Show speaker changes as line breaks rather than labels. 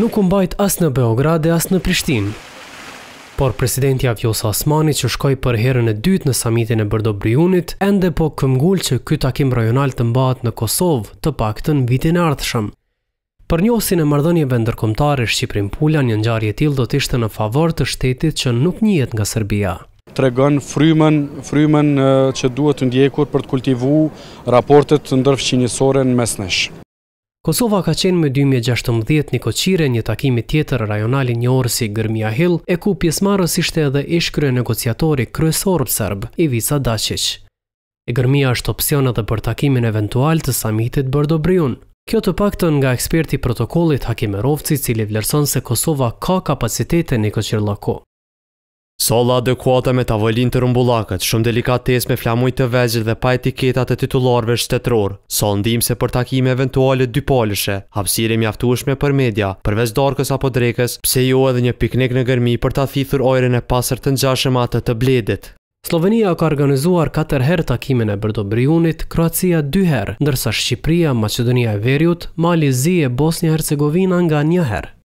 nuk u mbajt as në Beograd dhe as në Prishtinë. Por presidenti Avjosa Osmani që shkoi për herën e dytë në samitin e Bërdobriunit ende po këmgull që ky takim rajonal të mbahet në Kosovë, të paktën vitin e ardhshëm. Për njohsin e marrëdhënieve ndërkombëtare Shqiprin-Pula, një ngjarje e tillë do të ishte në favor të shtetit që nuk njihet nga Serbia
tregon regon frymen që duhet të ndjekur për të kultivuar raportet ndërfshinjësore në mesnesh.
Kosova ka qenë me 2016 një koqire një takimi tjetër rajonali një orë si Gërmia Hill e ku pjesmarës ishte edhe ishkry e negociatori kryesorë të sërbë i visa Dacic. E Gërmia është opcionët dhe për takimin eventual të samitit bërdo briun. Kjo të pakton nga eksperti protokollit Hakimerovci cili vlerëson se Kosova ka kapacitete
një koqirë lako. Sola adekuata me tavolin të rumbullakët, shumë delikates me flamuj të vezjër dhe pa etiketat të titularve shtetror, so ndim se për takime eventuale dy polishe, hapsire mjaftushme për media, përvez dorkës apo drekës, pse jo edhe një piknik në gërmi për ta thithur ojren e pasër të njashem atë të bledit.
Slovenia ka organizuar 4 herë takimin e Brdobriunit, Kroacia 2 herë, ndërsa Shqipria, Macedonia e Veriut, Mali, Zije, Bosnia, Hercegovina nga 1 herë.